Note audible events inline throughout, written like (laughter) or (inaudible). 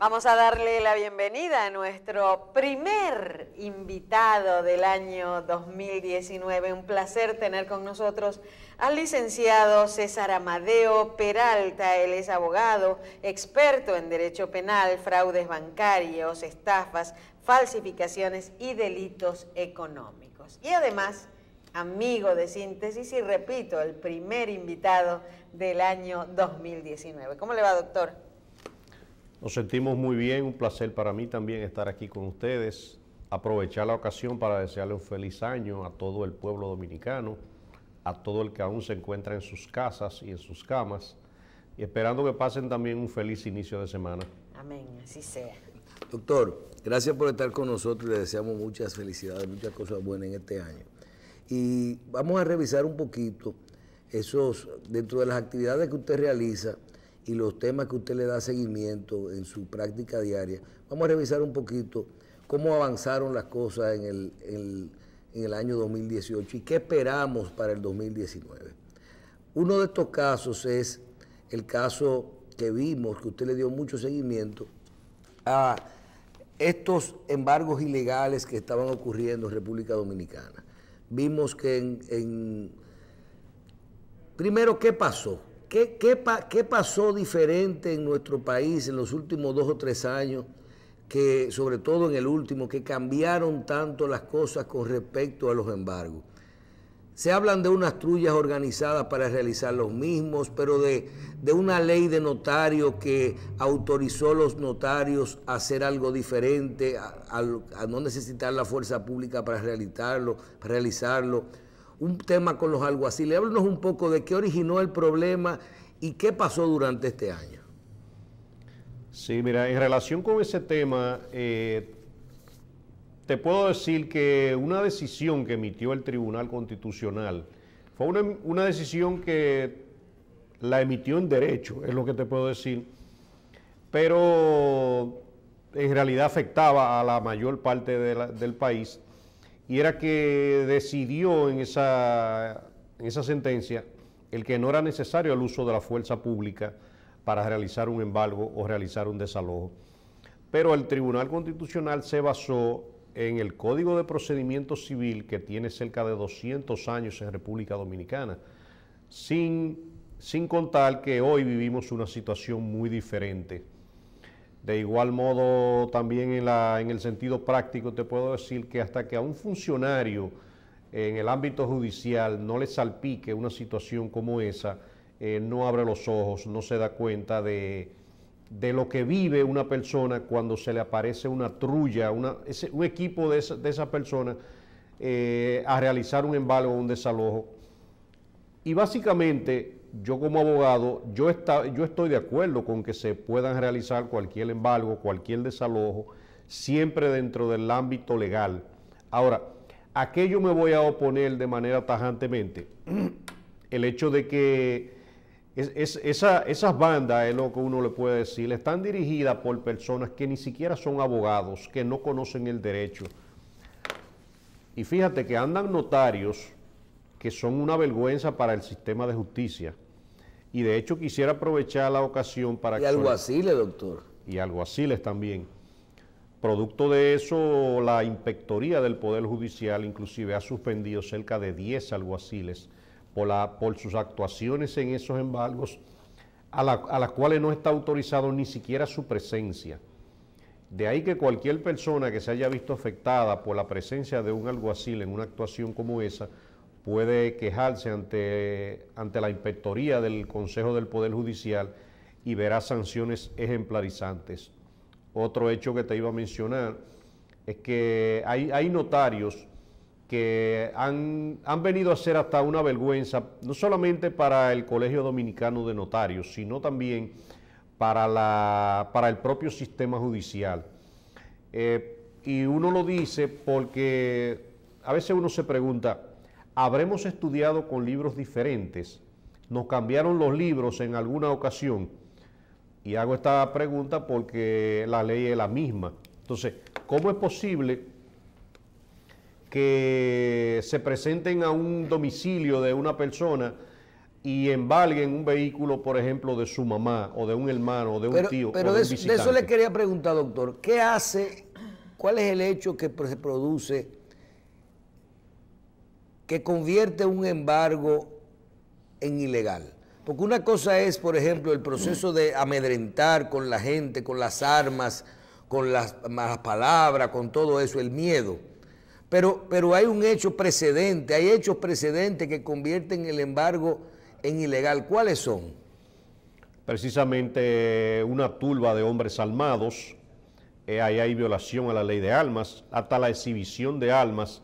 Vamos a darle la bienvenida a nuestro primer invitado del año 2019. Un placer tener con nosotros al licenciado César Amadeo Peralta. Él es abogado, experto en derecho penal, fraudes bancarios, estafas, falsificaciones y delitos económicos. Y además, amigo de síntesis y repito, el primer invitado del año 2019. ¿Cómo le va, doctor? Nos sentimos muy bien, un placer para mí también estar aquí con ustedes. Aprovechar la ocasión para desearle un feliz año a todo el pueblo dominicano, a todo el que aún se encuentra en sus casas y en sus camas, y esperando que pasen también un feliz inicio de semana. Amén, así sea. Doctor, gracias por estar con nosotros, le deseamos muchas felicidades, muchas cosas buenas en este año. Y vamos a revisar un poquito esos, dentro de las actividades que usted realiza, y los temas que usted le da seguimiento en su práctica diaria, vamos a revisar un poquito cómo avanzaron las cosas en el, año 2018 y qué esperamos para el 2019. Uno de estos casos es el caso que vimos, que usted le dio mucho seguimiento, a estos embargos ilegales que estaban ocurriendo en República Dominicana. Vimos que en primero, ¿qué pasó? ¿Qué, qué, pasó diferente en nuestro país en los últimos dos o tres años, que, sobre todo en el último, que cambiaron tanto las cosas con respecto a los embargos? Se hablan de unas trullas organizadas para realizar los mismos, pero de, de, una ley de notario que autorizó a los notarios a hacer algo diferente, a, no necesitar la fuerza pública para realizarlo, para realizarlo un tema con los alguaciles. Háblanos un poco de qué originó el problema y qué pasó durante este año. Sí, mira, en relación con ese tema, eh, te puedo decir que una decisión que emitió el Tribunal Constitucional fue una, decisión que la emitió en derecho, es lo que te puedo decir, pero en realidad afectaba a la mayor parte del país y era que decidió en esa, en esa sentencia el que no era necesario el uso de la fuerza pública para realizar un embargo o realizar un desalojo. Pero el Tribunal Constitucional se basó en el Código de Procedimiento Civil que tiene cerca de 200 años en República Dominicana, sin, sin contar que hoy vivimos una situación muy diferente de igual modo, también en, el sentido práctico, te puedo decir que hasta que a un funcionario en el ámbito judicial no le salpique una situación como esa, eh, no abre los ojos, no se da cuenta de, lo que vive una persona cuando se le aparece una trulla, un equipo de esa, persona eh, a realizar un embargo o un desalojo. Y básicamente yo como abogado, yo, está, yo estoy de acuerdo con que se puedan realizar cualquier embargo, cualquier desalojo, siempre dentro del ámbito legal. Ahora, ¿a me voy a oponer de manera tajantemente? (clears throat) El hecho de que es, esas bandas, es lo que uno le puede decir, están dirigidas por personas que ni siquiera son abogados, que no conocen el derecho. Y fíjate que andan notarios que son una vergüenza para el sistema de justicia. Y de hecho quisiera aprovechar la ocasión para... Y alguaciles, doctor. Y alguaciles también. Producto de eso, la Inspectoría del Poder Judicial inclusive ha suspendido cerca de 10 alguaciles por, la, por sus actuaciones en esos embargos, a, a las cuales no está autorizado ni siquiera su presencia. De ahí que cualquier persona que se haya visto afectada por la presencia de un alguacil en una actuación como esa, puede quejarse ante, ante la inspectoría del Consejo del Poder Judicial y verá sanciones ejemplarizantes. Otro hecho que te iba a mencionar es que hay, notarios que han, venido a ser hasta una vergüenza, no solamente para el Colegio Dominicano de Notarios, sino también para, la, para el propio sistema judicial. Eh, y uno lo dice porque a veces uno se pregunta, habremos estudiado con libros diferentes. Nos cambiaron los libros en alguna ocasión. Y hago esta pregunta porque la ley es la misma. Entonces, ¿cómo es posible que se presenten a un domicilio de una persona y embalguen un vehículo, por ejemplo, de su mamá o de un hermano o de un tío? Pero de, eso le quería preguntar, doctor, ¿qué hace, cuál es el hecho que se produce que convierte un embargo en ilegal. Porque una cosa es, por ejemplo, el proceso de amedrentar con la gente, con las armas, con las malas palabras, con todo eso, el miedo. Pero, pero hay un hecho precedente, hay hechos precedentes que convierten el embargo en ilegal. ¿Cuáles son? Precisamente una turba de hombres armados, eh, ahí hay violación a la ley de almas, hasta la exhibición de almas,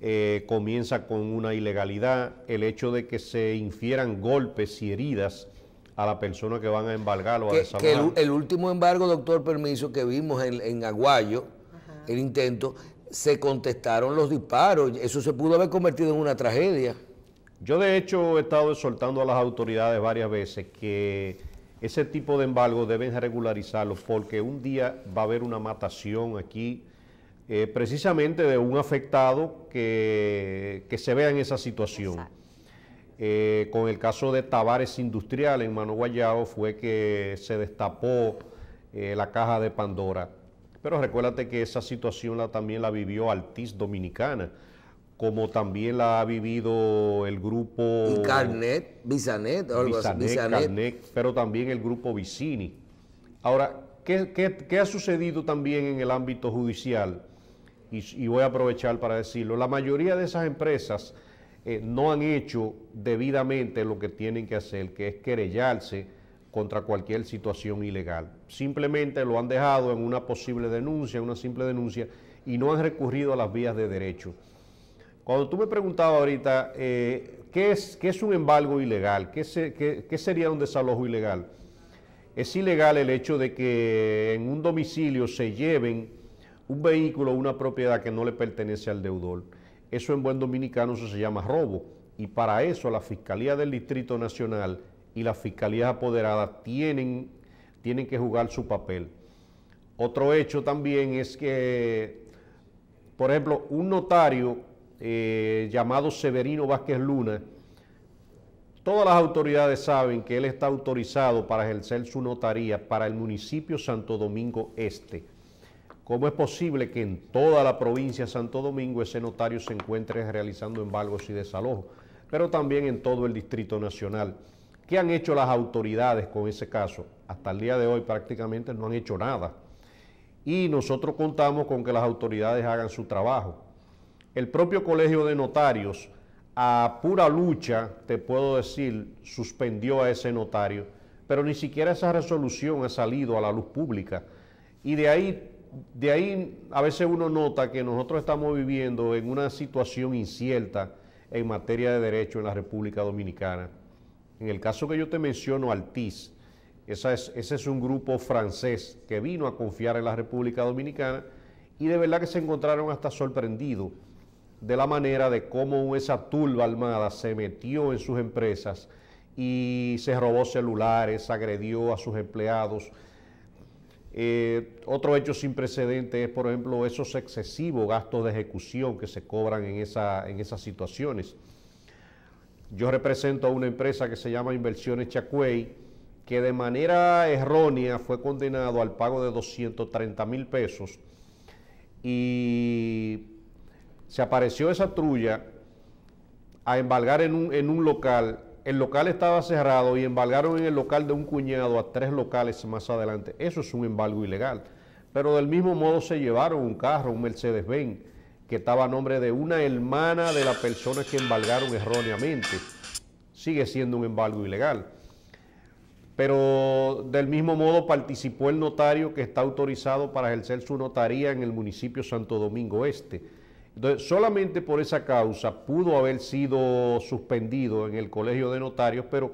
eh, comienza con una ilegalidad, el hecho de que se infieran golpes y heridas a la persona que van a embargar o a el, último embargo, doctor, permiso, que vimos en, Aguayo, el intento, se contestaron los disparos. Eso se pudo haber convertido en una tragedia. Yo, de hecho, he estado exhortando a las autoridades varias veces que ese tipo de embargo deben regularizarlo porque un día va a haber una matación aquí eh, precisamente de un afectado que, se vea en esa situación. Eh, con el caso de Tavares Industrial en Mano Guayao fue que se destapó eh, la caja de Pandora. Pero recuérdate que esa situación la, también la vivió Altiz Dominicana, como también la ha vivido el grupo... Y Carnet, Bisanet, pero también el grupo Vicini. Ahora, ¿Qué, qué, ha sucedido también en el ámbito judicial? y, voy a aprovechar para decirlo, la mayoría de esas empresas eh, no han hecho debidamente lo que tienen que hacer, que es querellarse contra cualquier situación ilegal. Simplemente lo han dejado en una posible denuncia, una simple denuncia, y no han recurrido a las vías de derecho. Cuando tú me preguntabas ahorita, eh, ¿qué, es, ¿qué, es, un embargo ilegal? ¿Qué sería un desalojo ilegal? Es ilegal el hecho de que en un domicilio se lleven un vehículo o una propiedad que no le pertenece al deudor. Eso en buen dominicano se llama robo y para eso la Fiscalía del Distrito Nacional y las Fiscalías Apoderadas tienen, tienen que jugar su papel. Otro hecho también es que, por ejemplo, un notario eh, llamado Severino Vázquez Luna, todas las autoridades saben que él está autorizado para ejercer su notaría para el municipio Santo Domingo Este ¿Cómo es posible que en toda la provincia de Santo Domingo ese notario se encuentre realizando embargos y desalojos, pero también en todo el Distrito Nacional? ¿Qué han hecho las autoridades con ese caso? Hasta el día de hoy prácticamente no han hecho nada. Y nosotros contamos con que las autoridades hagan su trabajo. El propio Colegio de Notarios, a pura lucha, te puedo decir, suspendió a ese notario, pero ni siquiera esa resolución ha salido a la luz pública. Y de ahí de ahí a veces uno nota que nosotros estamos viviendo en una situación incierta en materia de derecho en la República Dominicana. En el caso que yo te menciono, Altiz, ese es un grupo francés que vino a confiar en la República Dominicana y de verdad que se encontraron hasta sorprendidos de la manera de cómo esa turba armada se metió en sus empresas y se robó celulares, agredió a sus empleados, eh, otro hecho sin precedentes es, por ejemplo, esos excesivos gastos de ejecución que se cobran en, esa, en esas situaciones. Yo represento a una empresa que se llama Inversiones Chacuey, que de manera errónea fue condenado al pago de 230 mil pesos y se apareció esa trulla a embargar en un local el local estaba cerrado y embargaron en el local de un cuñado a tres locales más adelante. Eso es un embargo ilegal. Pero del mismo modo se llevaron un carro, un Mercedes-Benz, que estaba a nombre de una hermana de la persona que embargaron erróneamente. Sigue siendo un embargo ilegal. Pero del mismo modo participó el notario que está autorizado para ejercer su notaría en el municipio Santo Domingo Este solamente por esa causa pudo haber sido suspendido en el Colegio de Notarios, pero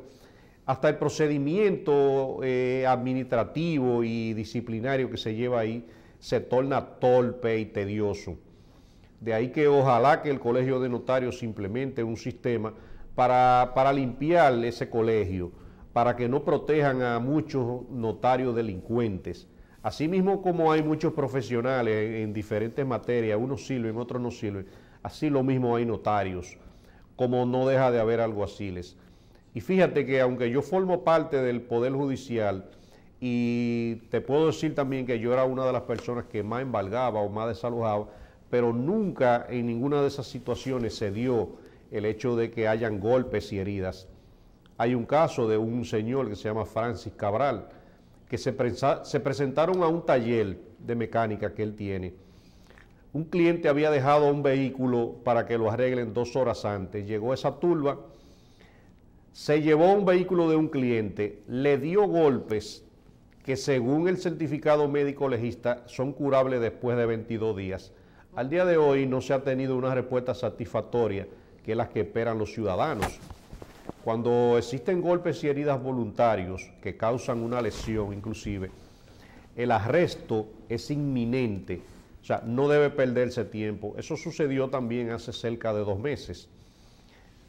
hasta el procedimiento eh, administrativo y disciplinario que se lleva ahí se torna torpe y tedioso. De ahí que ojalá que el Colegio de Notarios implemente un sistema para, para limpiar ese colegio, para que no protejan a muchos notarios delincuentes Asimismo como hay muchos profesionales en, diferentes materias, unos sirven, otros no sirven, así lo mismo hay notarios, como no deja de haber alguaciles. Y fíjate que aunque yo formo parte del Poder Judicial, y te puedo decir también que yo era una de las personas que más embargaba o más desalojaba, pero nunca en ninguna de esas situaciones se dio el hecho de que hayan golpes y heridas. Hay un caso de un señor que se llama Francis Cabral, que se, se presentaron a un taller de mecánica que él tiene. Un cliente había dejado un vehículo para que lo arreglen dos horas antes. Llegó esa turba, se llevó un vehículo de un cliente, le dio golpes que según el certificado médico legista son curables después de 22 días. Al día de hoy no se ha tenido una respuesta satisfactoria que es la que esperan los ciudadanos. Cuando existen golpes y heridas voluntarios que causan una lesión inclusive, el arresto es inminente, o sea, no debe perderse tiempo. Eso sucedió también hace cerca de dos meses.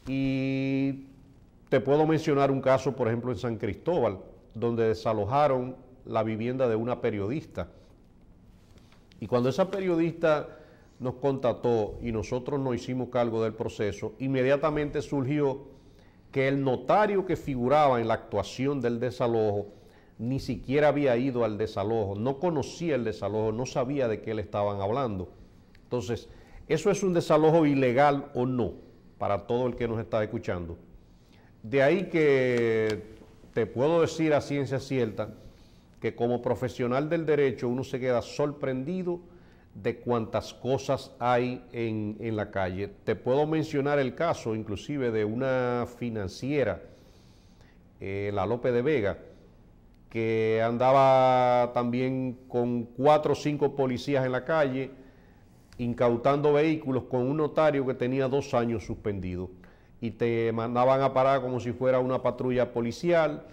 Y te puedo mencionar un caso, por ejemplo, en San Cristóbal, donde desalojaron la vivienda de una periodista. Y cuando esa periodista nos contactó y nosotros nos hicimos cargo del proceso, inmediatamente surgió que el notario que figuraba en la actuación del desalojo ni siquiera había ido al desalojo, no conocía el desalojo, no sabía de qué le estaban hablando. Entonces, ¿eso es un desalojo ilegal o no? Para todo el que nos está escuchando. De ahí que te puedo decir a ciencia cierta que como profesional del derecho uno se queda sorprendido de cuántas cosas hay en, la calle. Te puedo mencionar el caso inclusive de una financiera, eh, la Lope de Vega, que andaba también con cuatro o cinco policías en la calle, incautando vehículos con un notario que tenía dos años suspendido. Y te mandaban a parar como si fuera una patrulla policial,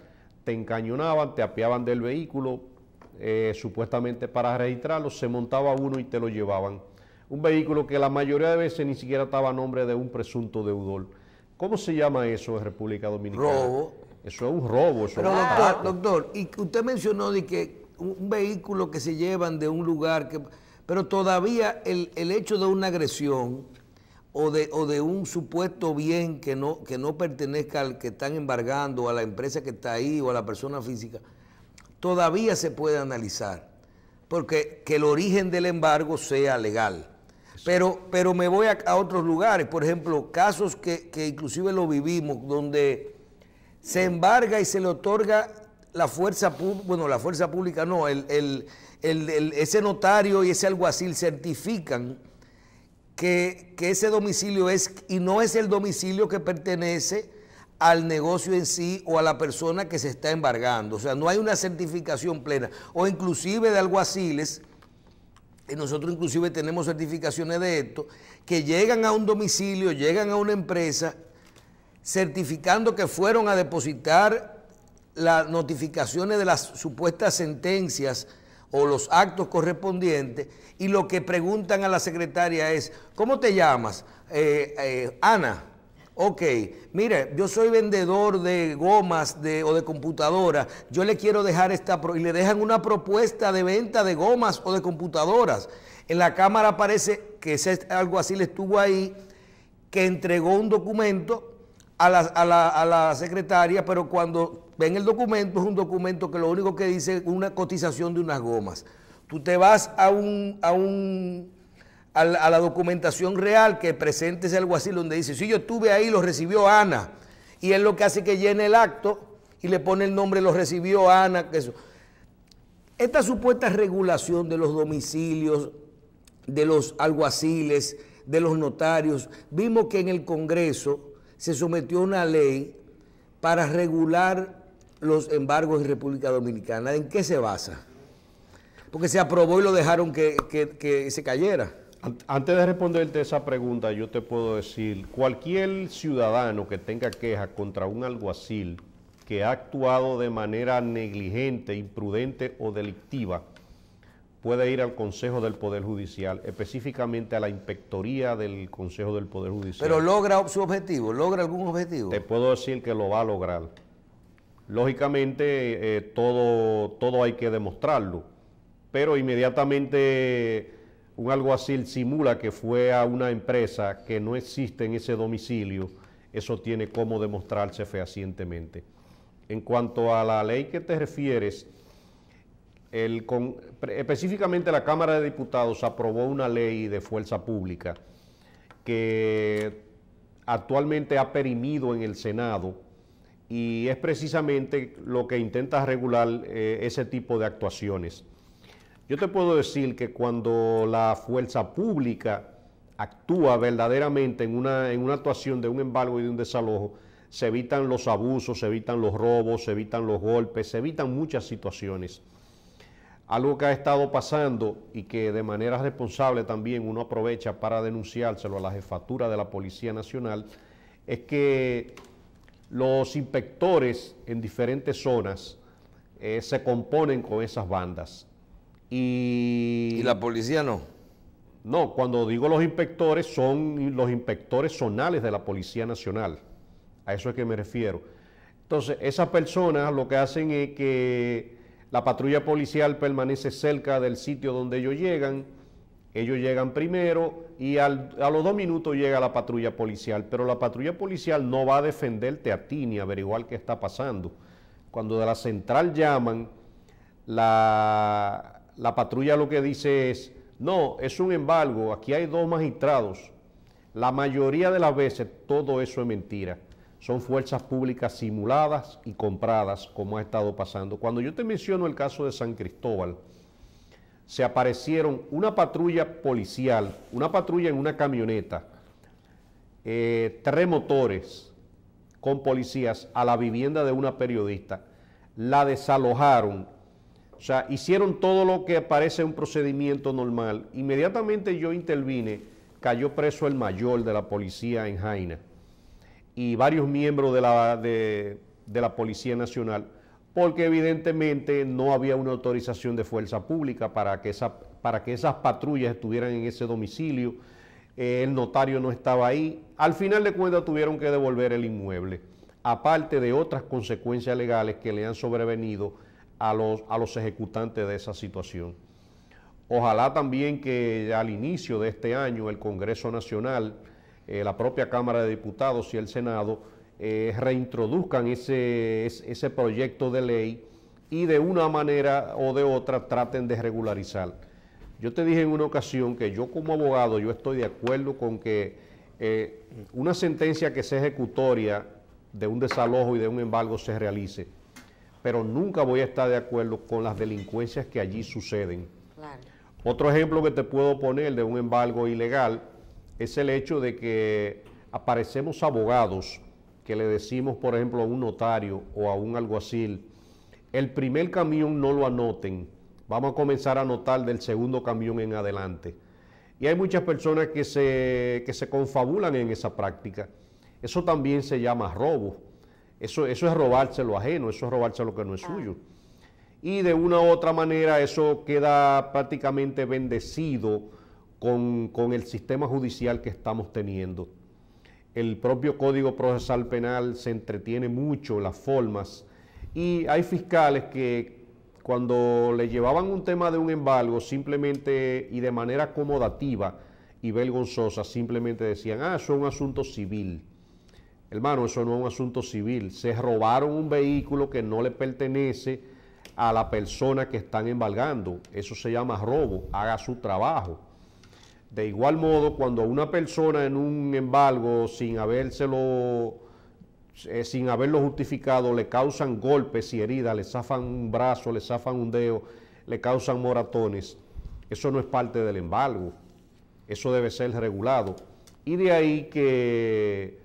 te encañonaban, te apeaban del vehículo, eh, supuestamente para registrarlo, se montaba uno y te lo llevaban. Un vehículo que la mayoría de veces ni siquiera estaba a nombre de un presunto deudor. ¿Cómo se llama eso en República Dominicana? Robo. Eso es un robo. Eso doctor, doctor, y usted mencionó de que un vehículo que se llevan de un lugar que... Pero todavía el, el hecho de una agresión o de, o de un supuesto bien que no, que no pertenezca al que están embargando, a la empresa que está ahí o a la persona física, todavía se puede analizar, porque que el origen del embargo sea legal. Pero, pero me voy a, otros lugares, por ejemplo, casos que, inclusive lo vivimos, donde se embarga y se le otorga la fuerza bueno, la fuerza pública no, el, ese notario y ese alguacil certifican que, que, ese domicilio es, y no es el domicilio que pertenece al negocio en sí o a la persona que se está embargando. O sea, no hay una certificación plena. O inclusive de alguaciles, y nosotros inclusive tenemos certificaciones de esto, que llegan a un domicilio, llegan a una empresa, certificando que fueron a depositar las notificaciones de las supuestas sentencias o los actos correspondientes y lo que preguntan a la secretaria es, ¿cómo te llamas? Eh, eh, Ana. Ok, mire, yo soy vendedor de gomas o de computadoras, yo le quiero dejar esta, y le dejan una propuesta de venta de gomas o de computadoras. En la cámara parece que es algo así le estuvo ahí, que entregó un documento a la, secretaria, pero cuando ven el documento es un documento que lo único que dice es una cotización de unas gomas. Tú te vas a un, a un a la, documentación real que presente ese alguacil donde dice, si yo estuve ahí, lo recibió Ana. Y es lo que hace que llene el acto y le pone el nombre, lo recibió Ana. Eso. Esta supuesta regulación de los domicilios, de los alguaciles, de los notarios, vimos que en el Congreso se sometió una ley para regular los embargos en República Dominicana. ¿En qué se basa? Porque se aprobó y lo dejaron que se cayera. Antes de responderte esa pregunta, yo te puedo decir, cualquier ciudadano que tenga queja contra un alguacil que ha actuado de manera negligente, imprudente o delictiva, puede ir al Consejo del Poder Judicial, específicamente a la Inspectoría del Consejo del Poder Judicial. Pero logra su objetivo, logra algún objetivo. Te puedo decir que lo va a lograr. Lógicamente, eh, todo, todo hay que demostrarlo, pero inmediatamente un así simula que fue a una empresa que no existe en ese domicilio, eso tiene cómo demostrarse fehacientemente. En cuanto a la ley que te refieres, específicamente la Cámara de Diputados aprobó una ley de fuerza pública que actualmente ha perimido en el Senado y es precisamente lo que intenta regular eh, ese tipo de actuaciones. Yo te puedo decir que cuando la fuerza pública actúa verdaderamente en una, actuación de un embargo y de un desalojo, se evitan los abusos, se evitan los robos, se evitan los golpes, se evitan muchas situaciones. Algo que ha estado pasando y que de manera responsable también uno aprovecha para denunciárselo a la jefatura de la Policía Nacional es que los inspectores en diferentes zonas eh, se componen con esas bandas. Y, la policía no? No, cuando digo los inspectores, son los inspectores zonales de la Policía Nacional. A eso es que me refiero. Entonces, esas personas lo que hacen es que la patrulla policial permanece cerca del sitio donde ellos llegan. Ellos llegan primero y a los dos minutos llega la patrulla policial, pero la patrulla policial no va a defenderte a ti ni averiguar qué está pasando. Cuando de la central llaman, la, la patrulla lo que dice es, no, es un embargo, aquí hay dos magistrados. La mayoría de las veces todo eso es mentira. Son fuerzas públicas simuladas y compradas, como ha estado pasando. Cuando yo te menciono el caso de San Cristóbal, se aparecieron una patrulla policial, una patrulla en una camioneta, eh, tres motores con policías a la vivienda de una periodista. La desalojaron sea, hicieron todo lo que parece un procedimiento normal. Inmediatamente yo intervine, cayó preso el mayor de la policía en Jaina y varios miembros de la, de, la Policía Nacional, porque evidentemente no había una autorización de fuerza pública para que, esa, para que esas patrullas estuvieran en ese domicilio. Eh, el notario no estaba ahí. Al final de cuentas tuvieron que devolver el inmueble, aparte de otras consecuencias legales que le han sobrevenido a los, ejecutantes de esa situación. Ojalá también que al inicio de este año el Congreso Nacional, eh, la propia Cámara de Diputados y el Senado eh, reintroduzcan ese, proyecto de ley y de una manera o de otra traten de regularizar. Yo te dije en una ocasión que yo como abogado yo estoy de acuerdo con que eh, una sentencia que sea ejecutoria de un desalojo y de un embargo se realice pero nunca voy a estar de acuerdo con las delincuencias que allí suceden. Otro ejemplo que te puedo poner de un embargo ilegal es el hecho de que aparecemos abogados que le decimos, por ejemplo, a un notario o a un alguacil, el primer camión no lo anoten, vamos a comenzar a anotar del segundo camión en adelante. Y hay muchas personas que se, que se confabulan en esa práctica. Eso también se llama robo. Eso, es robárselo ajeno, eso es robárselo lo que no es suyo. Y de una u otra manera eso queda prácticamente bendecido con, con el sistema judicial que estamos teniendo. El propio Código Procesal Penal se entretiene mucho las formas y hay fiscales que cuando le llevaban un tema de un embargo, simplemente y de manera acomodativa y vergonzosa, simplemente decían, ah, eso es un asunto civil. Hermano, eso no es un asunto civil. Se robaron un vehículo que no le pertenece a la persona que están embargando. Eso se llama robo. Haga su trabajo. De igual modo, cuando a una persona en un embargo, sin habérselo, eh, sin haberlo justificado, le causan golpes y heridas, le zafan un brazo, le zafan un dedo, le causan moratones, eso no es parte del embargo. Eso debe ser regulado. Y de ahí que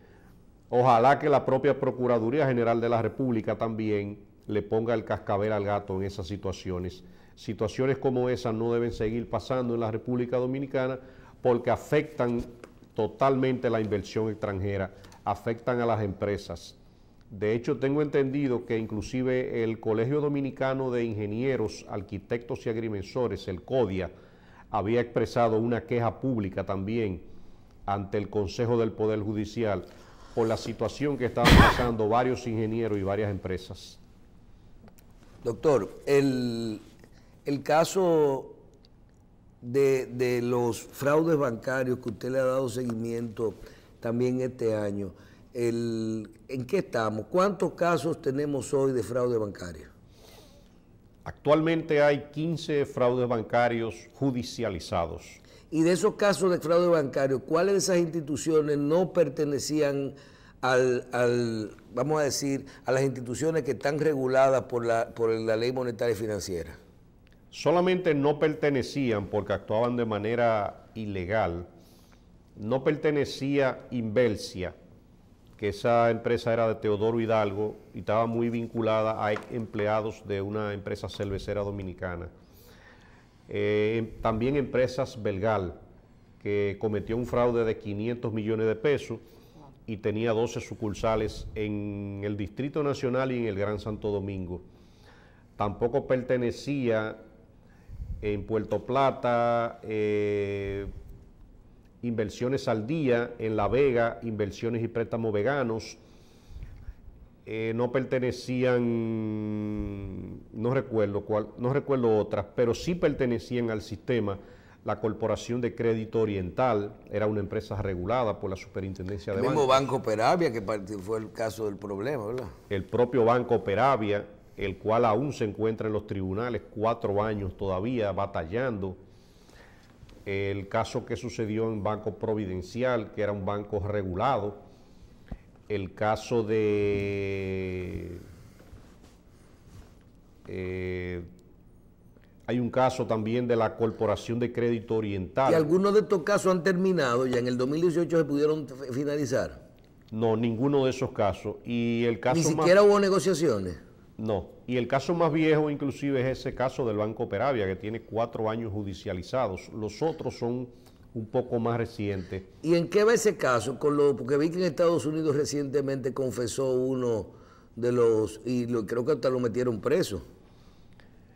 Ojalá que la propia Procuraduría General de la República también le ponga el cascabel al gato en esas situaciones. Situaciones como esas no deben seguir pasando en la República Dominicana porque afectan totalmente la inversión extranjera, afectan a las empresas. De hecho, tengo entendido que inclusive el Colegio Dominicano de Ingenieros, Arquitectos y Agrimensores, el CODIA, había expresado una queja pública también ante el Consejo del Poder Judicial la situación que están pasando varios ingenieros y varias empresas? Doctor, el, caso de, los fraudes bancarios que usted le ha dado seguimiento también este año, ¿en qué estamos? ¿Cuántos casos tenemos hoy de fraude bancario? Actualmente hay 15 fraudes bancarios judicializados. Y de esos casos de fraude bancario, ¿cuáles de esas instituciones no pertenecían al, vamos a decir, a las instituciones que están reguladas por la, por la ley monetaria y financiera? Solamente no pertenecían porque actuaban de manera ilegal. No pertenecía Inversia, que esa empresa era de Teodoro Hidalgo y estaba muy vinculada a empleados de una empresa cervecera dominicana. Eh, em, también Empresas Belgal, que cometió un fraude de 500 millones de pesos y tenía 12 sucursales en el Distrito Nacional y en el Gran Santo Domingo. Tampoco pertenecía en Puerto Plata, eh, Inversiones al Día, en La Vega, Inversiones y Préstamos Veganos, eh, no pertenecían, no recuerdo cuál, no recuerdo otras, pero sí pertenecían al sistema. La Corporación de Crédito Oriental era una empresa regulada por la Superintendencia de El mismo Banco Peravia, que fue el caso del problema, ¿verdad? El propio Banco Peravia, el cual aún se encuentra en los tribunales cuatro años todavía batallando. El caso que sucedió en Banco Providencial, que era un banco regulado, el caso de... Eh, hay un caso también de la Corporación de Crédito Oriental. ¿Y algunos de estos casos han terminado? y en el 2018 se pudieron finalizar? No, ninguno de esos casos. Y el caso Ni siquiera hubo negociaciones. No. Y el caso más viejo inclusive es ese caso del Banco Peravia, que tiene cuatro años judicializados. Los otros son un poco más reciente. ¿Y en qué va ese caso? Con lo, porque vi que en Estados Unidos recientemente confesó uno de los, y creo que hasta lo metieron preso,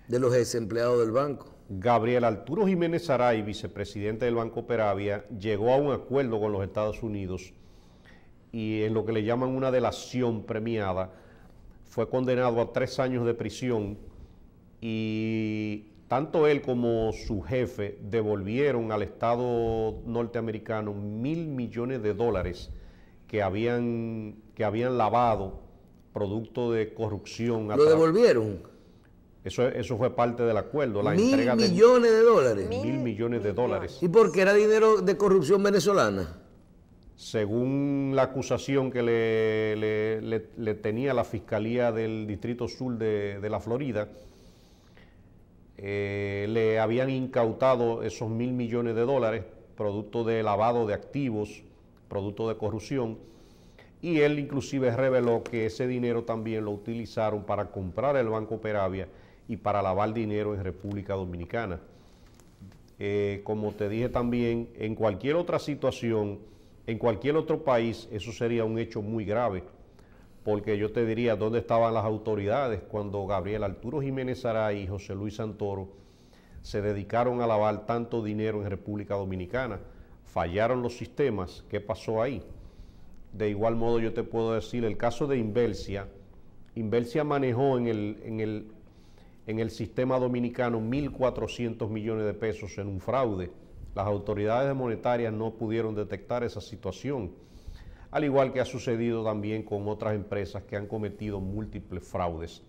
de los desempleados del banco. Gabriel Arturo Jiménez Saray, vicepresidente del Banco Peravia, llegó a un acuerdo con los Estados Unidos y en lo que le llaman una delación premiada, fue condenado a tres años de prisión y tanto él como su jefe devolvieron al Estado norteamericano mil millones de dólares que habían, que habían lavado producto de corrupción. ¿Lo devolvieron? Eso, eso fue parte del acuerdo. La ¿Mil entrega millones de, dólares? Mil, millones de dólares. ¿Y por qué era dinero de corrupción venezolana? Según la acusación que le, le, le, tenía la Fiscalía del Distrito Sur de, de la Florida, eh, le habían incautado esos mil millones de dólares, producto de lavado de activos, producto de corrupción, y él inclusive reveló que ese dinero también lo utilizaron para comprar el Banco Peravia y para lavar dinero en República Dominicana. Eh, como te dije también, en cualquier otra situación, en cualquier otro país, eso sería un hecho muy grave porque yo te diría dónde estaban las autoridades cuando Gabriel Arturo Jiménez Saray y José Luis Santoro se dedicaron a lavar tanto dinero en República Dominicana. Fallaron los sistemas, ¿qué pasó ahí? De igual modo yo te puedo decir el caso de Inversia. Inversia manejó en el, en el sistema dominicano 1.400 millones de pesos en un fraude. Las autoridades monetarias no pudieron detectar esa situación al igual que ha sucedido también con otras empresas que han cometido múltiples fraudes.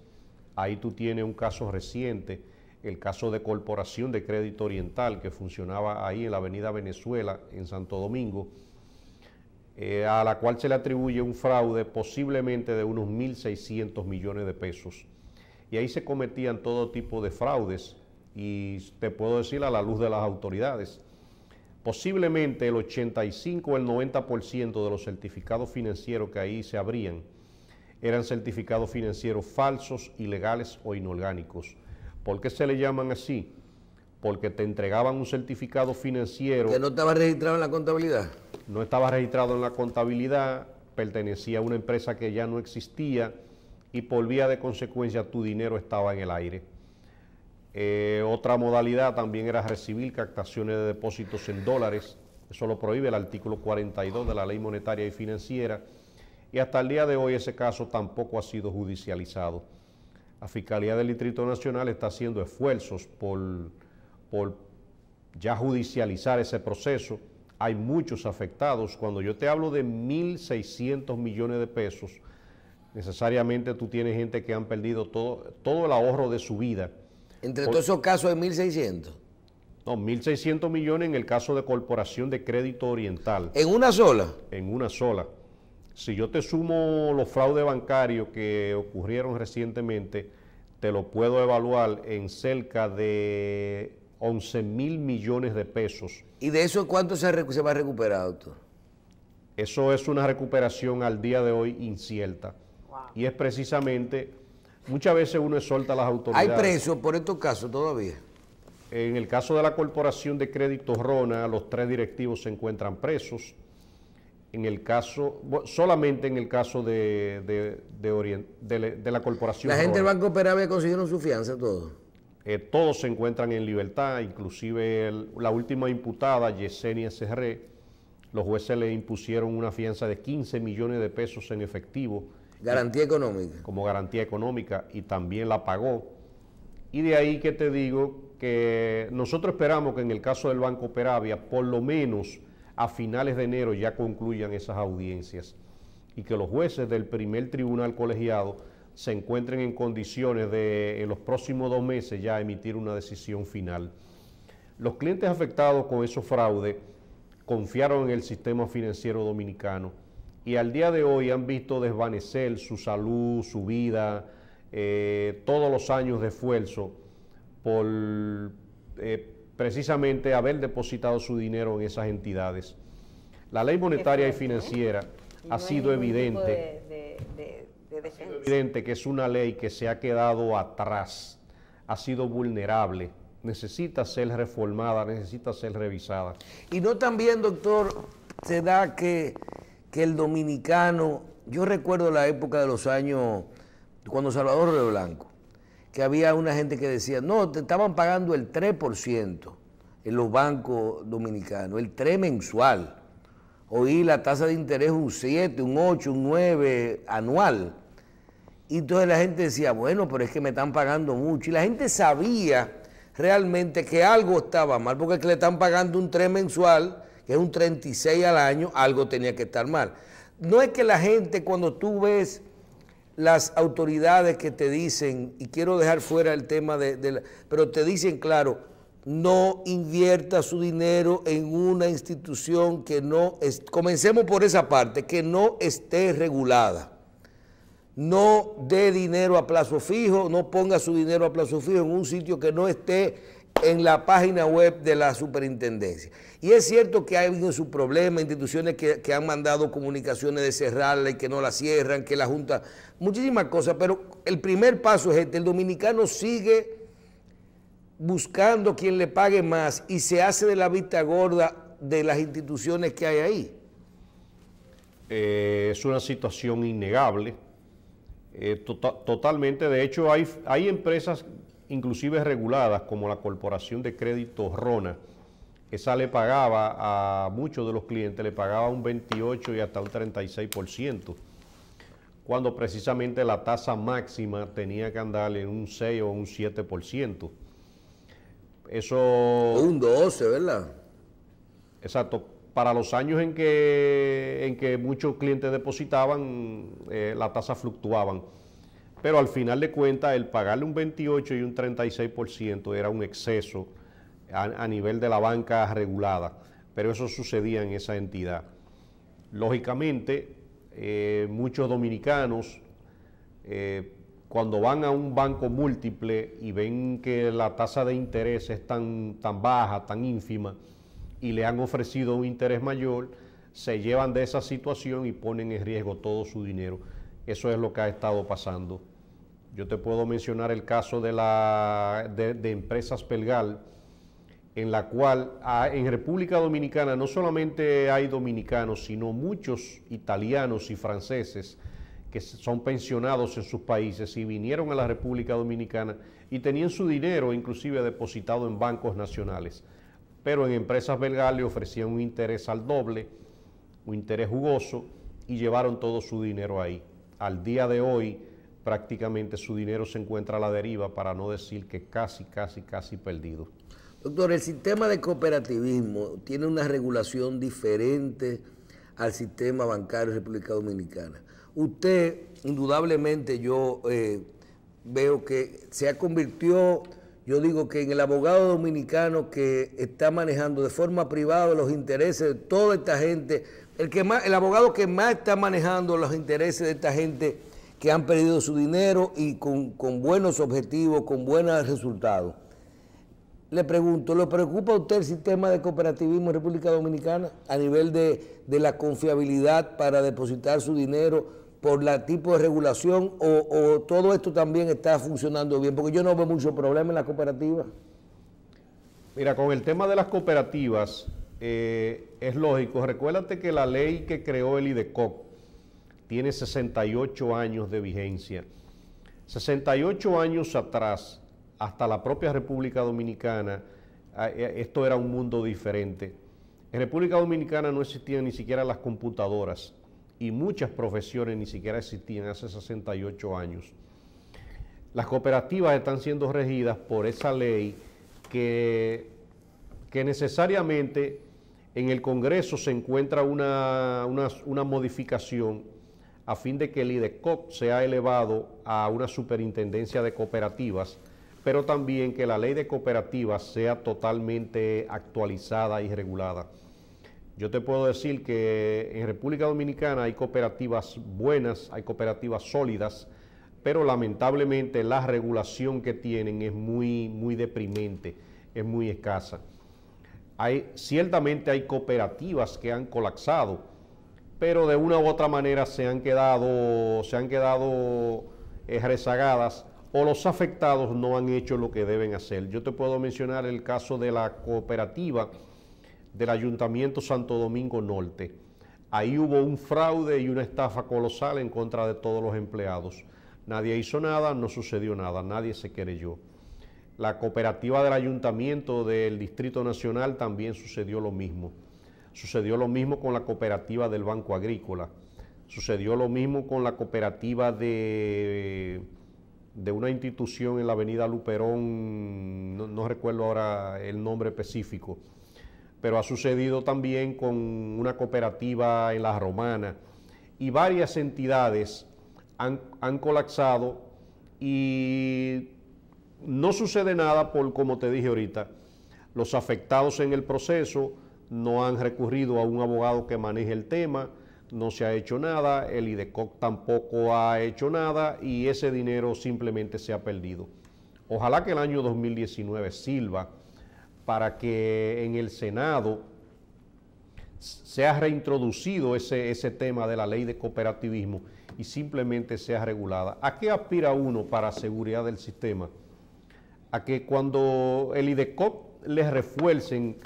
Ahí tú tienes un caso reciente, el caso de Corporación de Crédito Oriental, que funcionaba ahí en la Avenida Venezuela, en Santo Domingo, eh, a la cual se le atribuye un fraude posiblemente de unos 1.600 millones de pesos. Y ahí se cometían todo tipo de fraudes y te puedo decir a la luz de las autoridades posiblemente el 85 o el 90% de los certificados financieros que ahí se abrían eran certificados financieros falsos, ilegales o inorgánicos. ¿Por qué se le llaman así? Porque te entregaban un certificado financiero. Que no estaba registrado en la contabilidad. No estaba registrado en la contabilidad, pertenecía a una empresa que ya no existía y por vía de consecuencia tu dinero estaba en el aire. Eh, otra modalidad también era recibir captaciones de depósitos en dólares. Eso lo prohíbe el artículo 42 de la Ley Monetaria y Financiera. Y hasta el día de hoy ese caso tampoco ha sido judicializado. La Fiscalía del Distrito Nacional está haciendo esfuerzos por, ya judicializar ese proceso. Hay muchos afectados. Cuando yo te hablo de 1.600 millones de pesos, necesariamente tú tienes gente que han perdido todo el ahorro de su vida entre todos esos casos hay 1.600. No, 1.600 millones en el caso de Corporación de Crédito Oriental. ¿En una sola? En una sola. Si yo te sumo los fraudes bancarios que ocurrieron recientemente, te lo puedo evaluar en cerca de 11 mil millones de pesos. ¿Y de eso cuánto se, va a recuperar, doctor? Eso es una recuperación al día de hoy incierta. Y es precisamente Muchas veces uno exhorta a las autoridades. ¿Hay presos por estos casos todavía? En el caso de la Corporación de Crédito Rona, los tres directivos se encuentran presos. En el caso, solamente en el caso de, de, de, la Corporación. ¿La gente del Banco Peravia consiguieron su fianza todos? Eh, todos se encuentran en libertad, inclusive la última imputada, Yesenia Serré, los jueces le impusieron una fianza de 15 millones de pesos en efectivo Garantía económica. Como garantía económica y también la pagó. Y de ahí que te digo que nosotros esperamos que en el caso del Banco Peravia, por lo menos a finales de enero ya concluyan esas audiencias y que los jueces del primer tribunal colegiado se encuentren en condiciones de en los próximos dos meses ya emitir una decisión final. Los clientes afectados con esos fraudes confiaron en el sistema financiero dominicano y al día de hoy han visto desvanecer su salud, su vida, eh, todos los años de esfuerzo por eh, precisamente haber depositado su dinero en esas entidades. La ley monetaria y ¿eh? financiera ha sido evidente. evidente que es una ley que se ha quedado atrás, ha sido vulnerable, necesita ser reformada, necesita ser revisada. Y no también, doctor, se da que que el dominicano, yo recuerdo la época de los años, cuando Salvador de Blanco, que había una gente que decía, no, te estaban pagando el 3% en los bancos dominicanos, el 3 mensual. Oí la tasa de interés un 7, un 8, un 9 anual. Y entonces la gente decía, bueno, pero es que me están pagando mucho. Y la gente sabía realmente que algo estaba mal, porque es que le están pagando un 3 mensual que es un 36 al año, algo tenía que estar mal. No es que la gente cuando tú ves las autoridades que te dicen, y quiero dejar fuera el tema de, pero te dicen claro, no invierta su dinero en una institución que no, comencemos por esa parte, que no esté regulada. No dé dinero a plazo fijo, no ponga su dinero a plazo fijo en un sitio que no esté en la página web de la superintendencia. Y es cierto que hay su problema, instituciones que, han mandado comunicaciones de cerrarla y que no la cierran, que la Junta, muchísimas cosas, pero el primer paso es este, el dominicano sigue buscando quien le pague más y se hace de la vista gorda de las instituciones que hay ahí. Eh, es una situación innegable, eh, tota-, totalmente. De hecho, hay, hay empresas inclusive reguladas, como la Corporación de Crédito Rona. Esa le pagaba a muchos de los clientes, le pagaba un 28 y hasta un 36%, cuando precisamente la tasa máxima tenía que andar en un 6 o un 7%. Eso... Un 12, ¿verdad? Exacto. Para los años en que, en que muchos clientes depositaban, eh, la tasa fluctuaban pero al final de cuentas el pagarle un 28 y un 36% era un exceso a, nivel de la banca regulada, pero eso sucedía en esa entidad. Lógicamente, eh, muchos dominicanos, eh, cuando van a un banco múltiple y ven que la tasa de interés es tan, tan baja, tan ínfima, y le han ofrecido un interés mayor, se llevan de esa situación y ponen en riesgo todo su dinero. Eso es lo que ha estado pasando. Yo te puedo mencionar el caso de, la, de, Empresas Pelgal, en la cual ah, en República Dominicana no solamente hay dominicanos, sino muchos italianos y franceses que son pensionados en sus países y vinieron a la República Dominicana y tenían su dinero inclusive depositado en bancos nacionales. Pero en empresas belgas le ofrecían un interés al doble, un interés jugoso, y llevaron todo su dinero ahí. Al día de hoy, prácticamente su dinero se encuentra a la deriva, para no decir que casi, casi, casi perdido. Doctor, el sistema de cooperativismo tiene una regulación diferente al sistema bancario de República Dominicana. Usted, indudablemente, yo eh, veo que se ha convirtió, yo digo que en el abogado dominicano que está manejando de forma privada los intereses de toda esta gente, el, que más, el abogado que más está manejando los intereses de esta gente que han perdido su dinero y con, buenos objetivos, con buenos resultados. Le pregunto, ¿le preocupa a usted el sistema de cooperativismo en República Dominicana a nivel de, la confiabilidad para depositar su dinero por la tipo de regulación o, todo esto también está funcionando bien? Porque yo no veo mucho problema en las cooperativas. Mira, con el tema de las cooperativas eh, es lógico. Recuérdate que la ley que creó el IDECOC tiene 68 años de vigencia. 68 años atrás, hasta la propia República Dominicana, esto era un mundo diferente. En República Dominicana no existían ni siquiera las computadoras y muchas profesiones ni siquiera existían hace 68 años. Las cooperativas están siendo regidas por esa ley que, que necesariamente en el Congreso se encuentra una modificación a fin de que el IDECOP sea elevado a una superintendencia de cooperativas, pero también que la ley de cooperativas sea totalmente actualizada y regulada. Yo te puedo decir que en República Dominicana hay cooperativas buenas, hay cooperativas sólidas, pero lamentablemente la regulación que tienen es muy, muy deprimente, es muy escasa. ciertamente hay cooperativas que han colapsado, pero de una u otra manera se han quedado, se han quedado eh, rezagadas o los afectados no han hecho lo que deben hacer. Yo te puedo mencionar el caso de la cooperativa del Ayuntamiento Santo Domingo Norte. Ahí hubo un fraude y una estafa colosal en contra de todos los empleados. Nadie hizo nada, no sucedió nada, nadie se querelló. La cooperativa del Ayuntamiento del Distrito Nacional también sucedió lo mismo. Sucedió lo mismo con la cooperativa del Banco Agrícola. Sucedió lo mismo con la cooperativa de, de una institución en la avenida Luperón, no, recuerdo ahora el nombre específico, pero ha sucedido también con una cooperativa en La Romana y varias entidades han, colapsado y no sucede nada por, como te dije ahorita, los afectados en el proceso no han recurrido a un abogado que maneje el tema, no se ha hecho nada, el IDECOC tampoco ha hecho nada y ese dinero simplemente se ha perdido. Ojalá que el año 2019 sirva para que en el Senado se ha reintroducido ese, ese tema de la ley de cooperativismo y simplemente sea regulada. ¿A qué aspira uno para seguridad del sistema? A que cuando el IDECOP les refuercen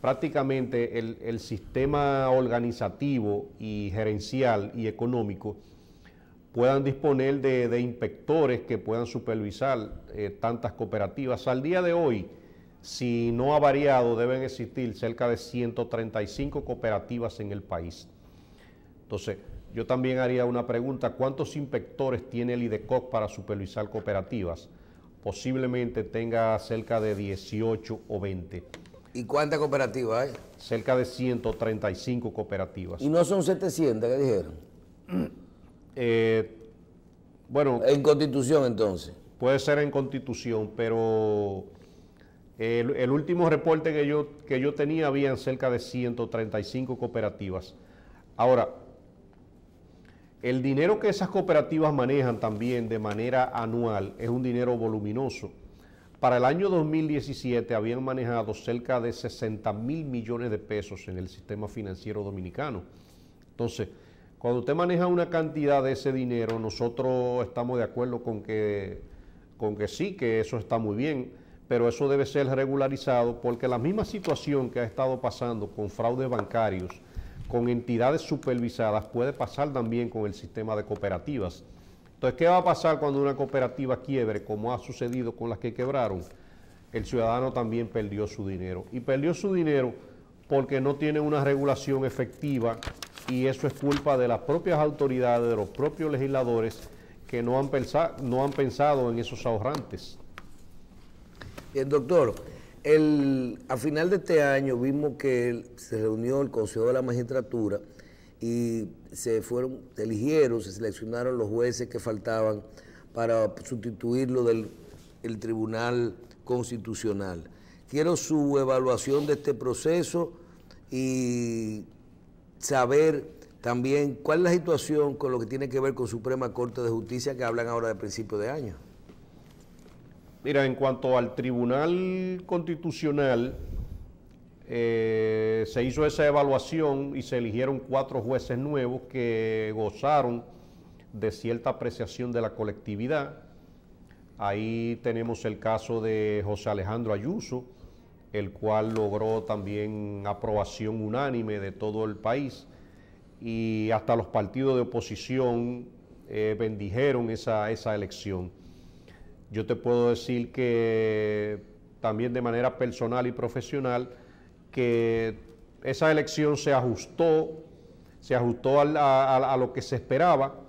prácticamente el, sistema organizativo y gerencial y económico puedan disponer de, inspectores que puedan supervisar eh, tantas cooperativas. Al día de hoy, si no ha variado, deben existir cerca de 135 cooperativas en el país. Entonces, yo también haría una pregunta, ¿cuántos inspectores tiene el IDECOC para supervisar cooperativas? Posiblemente tenga cerca de 18 o 20. ¿Y cuántas cooperativas hay? Cerca de 135 cooperativas. ¿Y no son 700 que dijeron? Eh, bueno. En constitución entonces. Puede ser en constitución, pero el, último reporte que yo, que yo tenía habían cerca de 135 cooperativas. Ahora, el dinero que esas cooperativas manejan también de manera anual es un dinero voluminoso. Para el año 2017 habían manejado cerca de 60 mil millones de pesos en el sistema financiero dominicano. Entonces, cuando usted maneja una cantidad de ese dinero, nosotros estamos de acuerdo con que, con que sí, que eso está muy bien, pero eso debe ser regularizado porque la misma situación que ha estado pasando con fraudes bancarios, con entidades supervisadas, puede pasar también con el sistema de cooperativas. Entonces, ¿qué va a pasar cuando una cooperativa quiebre, como ha sucedido con las que quebraron? El ciudadano también perdió su dinero. Y perdió su dinero porque no tiene una regulación efectiva y eso es culpa de las propias autoridades, de los propios legisladores que no han, pensado, no han pensado en esos ahorrantes. Bien, eh, doctor, el, a final de este año vimos que se reunió el Consejo de la Magistratura y se fueron, se eligieron, se seleccionaron los jueces que faltaban para sustituirlo del el Tribunal Constitucional. Quiero su evaluación de este proceso y saber también cuál es la situación con lo que tiene que ver con Suprema Corte de Justicia que hablan ahora de principio de año. Mira, en cuanto al Tribunal Constitucional, eh, se hizo esa evaluación y se eligieron cuatro jueces nuevos que gozaron de cierta apreciación de la colectividad. Ahí tenemos el caso de José Alejandro Ayuso, el cual logró también aprobación unánime de todo el país y hasta los partidos de oposición eh, bendijeron esa, esa elección. Yo te puedo decir que también de manera personal y profesional, que esa elección se ajustó, se ajustó a, lo que se esperaba,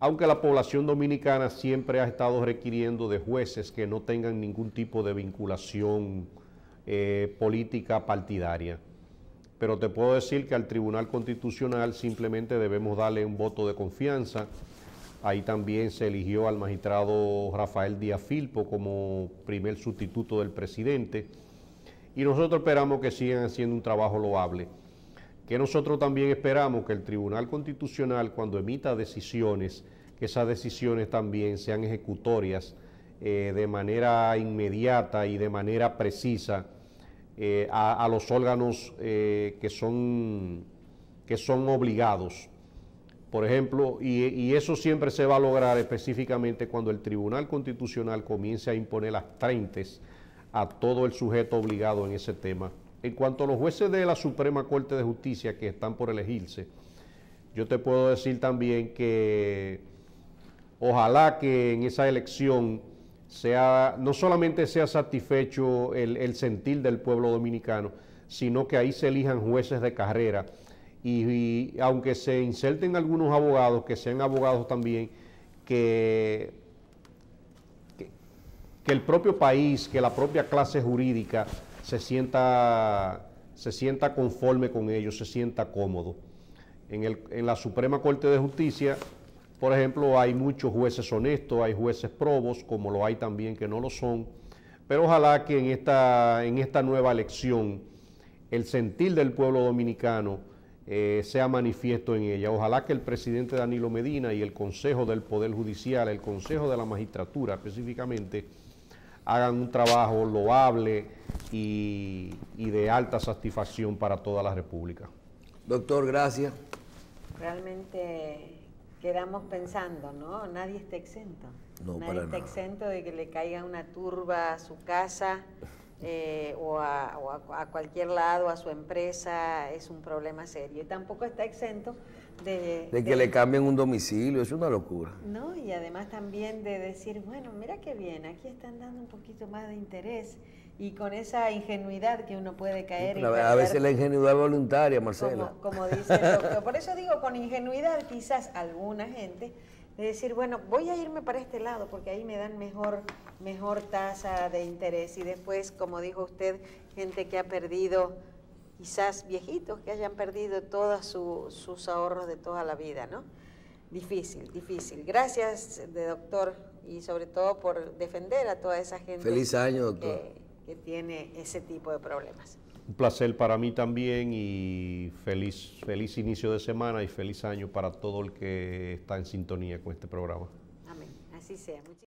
aunque la población dominicana siempre ha estado requiriendo de jueces que no tengan ningún tipo de vinculación eh, política partidaria. Pero te puedo decir que al Tribunal Constitucional simplemente debemos darle un voto de confianza. Ahí también se eligió al magistrado Rafael Díaz Filpo como primer sustituto del presidente y nosotros esperamos que sigan haciendo un trabajo loable. Que nosotros también esperamos que el Tribunal Constitucional, cuando emita decisiones, que esas decisiones también sean ejecutorias eh, de manera inmediata y de manera precisa eh, a, los órganos eh, que, son, que son obligados. Por ejemplo, y, eso siempre se va a lograr específicamente cuando el Tribunal Constitucional comience a imponer las treintes a todo el sujeto obligado en ese tema. En cuanto a los jueces de la Suprema Corte de Justicia que están por elegirse, yo te puedo decir también que ojalá que en esa elección sea, no solamente sea satisfecho el, sentir del pueblo dominicano, sino que ahí se elijan jueces de carrera. y aunque se inserten algunos abogados, que sean abogados también, que que el propio país, que la propia clase jurídica se sienta, se sienta conforme con ellos, se sienta cómodo. En, la Suprema Corte de Justicia, por ejemplo, hay muchos jueces honestos, hay jueces probos, como lo hay también que no lo son, pero ojalá que en esta, en esta nueva elección el sentir del pueblo dominicano eh, sea manifiesto en ella. Ojalá que el presidente Danilo Medina y el Consejo del Poder Judicial, el Consejo de la Magistratura específicamente, hagan un trabajo loable y, de alta satisfacción para toda la República. Doctor, gracias. Realmente quedamos pensando, ¿no? Nadie está exento. Nadie está exento de que le caiga una turba a su casa (laughs) eh, o, a, a cualquier lado, a su empresa. Es un problema serio. Y tampoco está exento de, que le cambien un domicilio, es una locura. No, y además también de decir, bueno, mira qué bien, aquí están dando un poquito más de interés y con esa ingenuidad que uno puede caer. a veces la ingenuidad voluntaria, Marcela. Como, dice el doctor. Por eso digo, con ingenuidad quizás alguna gente, de decir, bueno, voy a irme para este lado porque ahí me dan mejor, mejor tasa de interés y después, como dijo usted, gente que ha perdido quizás viejitos que hayan perdido todos sus ahorros de toda la vida, ¿no? Difícil, difícil. Gracias, de doctor, y sobre todo por defender a toda esa gente. Que, tiene ese tipo de problemas. Un placer para mí también y feliz, feliz inicio de semana y feliz año para todo el que está en sintonía con este programa. Amén. Así sea.